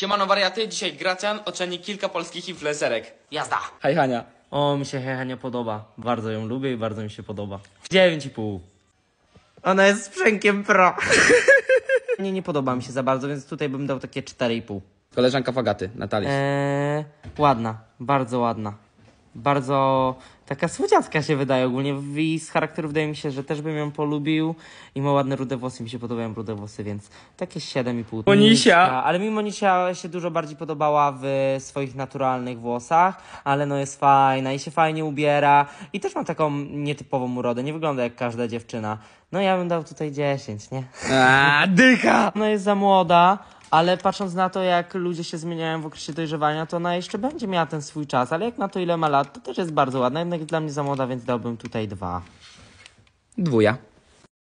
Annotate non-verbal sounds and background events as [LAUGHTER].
Siemano wariaty, dzisiaj Gracian oceni kilka polskich influencerek. Jazda! Hej Hania. O, mi się Hania podoba. Bardzo ją lubię i bardzo mi się podoba. 9,5. Ona jest sprzękiem pro. [LAUGHS] nie, nie podoba mi się za bardzo, więc tutaj bym dał takie 4,5. Koleżanka Fagaty, Natalia. Eee, ładna, bardzo ładna bardzo taka słodziacka się wydaje ogólnie i z charakteru wydaje mi się, że też bym ją polubił i ma ładne rude włosy, mi się podobają rude włosy, więc takie 7,5. Monisia! Ale mi Monisia się dużo bardziej podobała w swoich naturalnych włosach, ale no jest fajna i się fajnie ubiera i też ma taką nietypową urodę, nie wygląda jak każda dziewczyna. No ja bym dał tutaj 10, nie? A, dycha! No jest za młoda, ale patrząc na to, jak ludzie się zmieniają w okresie dojrzewania, to ona jeszcze będzie miała ten swój czas, ale jak na to, ile ma lat, to też jest bardzo ładna. Jednak jest dla mnie za młoda, więc dałbym tutaj dwa. Dwuja.